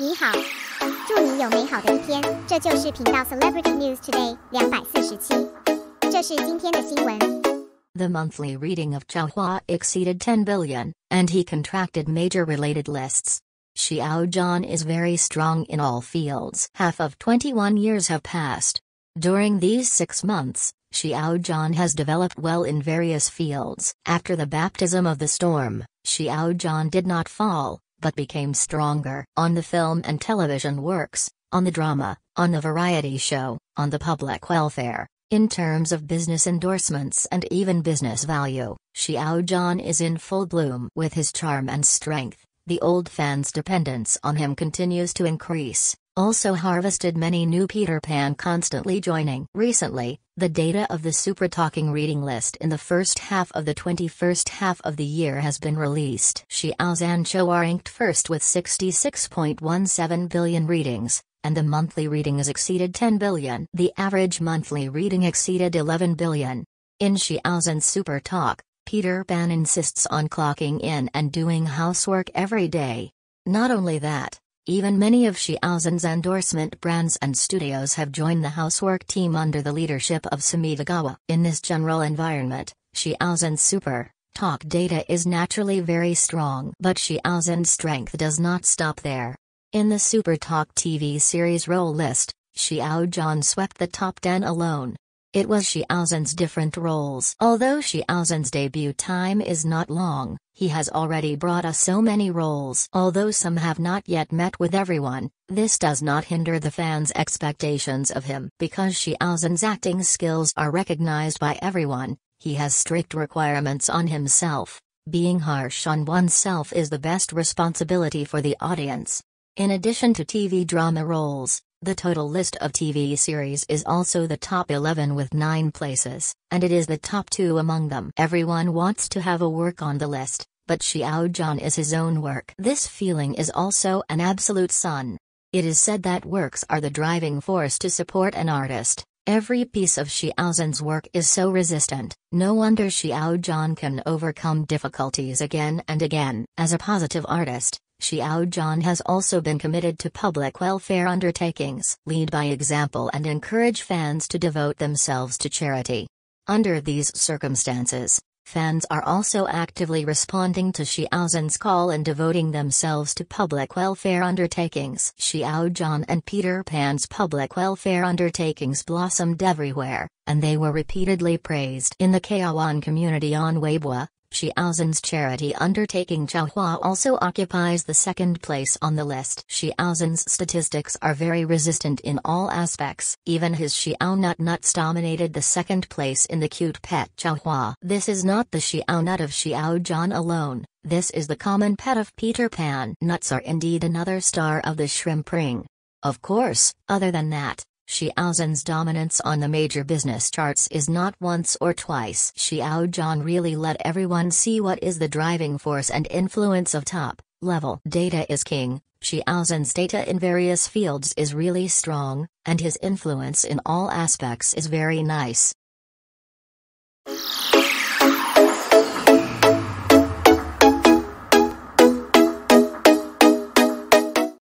你好，祝你有美好的一天。这就是频道 Celebrity News Today 两百四十七，这是今天的新闻。The monthly reading of Chao Hua exceeded 10 billion, and he contracted major related lists. Xiao John is very strong in all fields. Half of 21 years have passed. During these six months, Xiao John has developed well in various fields. After the baptism of the storm, Xiao John did not fall, but became stronger on the film and television works, on the drama, on the variety show, on the public welfare, in terms of business endorsements and even business value, Xiao John is in full bloom with his charm and strength. The old fans' dependence on him continues to increase also harvested many new Peter Pan constantly joining. Recently, the data of the Super Talking reading list in the first half of the 21st half of the year has been released. Xiao's and Cho are ranked first with 66.17 billion readings, and the monthly reading has exceeded 10 billion. The average monthly reading exceeded 11 billion. In Xiao's and Super Talk, Peter Pan insists on clocking in and doing housework every day. Not only that, even many of Xiaozhen's endorsement brands and studios have joined the housework team under the leadership of Sumidagawa. In this general environment, Xiaozhen's super talk data is naturally very strong, but Xiaozhen's strength does not stop there. In the Super Talk TV series role list, Xiao John swept the top 10 alone, it was Xiaozhen's different roles. Although Xiaozhen's debut time is not long, he has already brought us so many roles. Although some have not yet met with everyone, this does not hinder the fans' expectations of him. Because Xiaozhen's acting skills are recognized by everyone, he has strict requirements on himself. Being harsh on oneself is the best responsibility for the audience. In addition to TV drama roles, the total list of TV series is also the top 11 with 9 places, and it is the top 2 among them. Everyone wants to have a work on the list, but Xiao John is his own work. This feeling is also an absolute sun. It is said that works are the driving force to support an artist. Every piece of Xiaozhen's work is so resistant, no wonder Xiao John can overcome difficulties again and again. As a positive artist, Xiao Zhan has also been committed to public welfare undertakings, lead by example and encourage fans to devote themselves to charity. Under these circumstances, fans are also actively responding to Zhan's call and devoting themselves to public welfare undertakings. Xiao Zhan and Peter Pan's public welfare undertakings blossomed everywhere, and they were repeatedly praised in the Kaoan community on Weibo, Xiaozhen's charity undertaking Chaohua also occupies the second place on the list. Xiaozhen's statistics are very resistant in all aspects. Even his Xiao Nut Nuts dominated the second place in the cute pet Chaohua. This is not the Xiao Nut of Xiao John alone. This is the common pet of Peter Pan. Nuts are indeed another star of the shrimp ring. Of course, other than that, Xiaozhen's dominance on the major business charts is not once or twice. Xiaozhen really let everyone see what is the driving force and influence of top level. Data is king. Xiaozhen's data in various fields is really strong, and his influence in all aspects is very nice.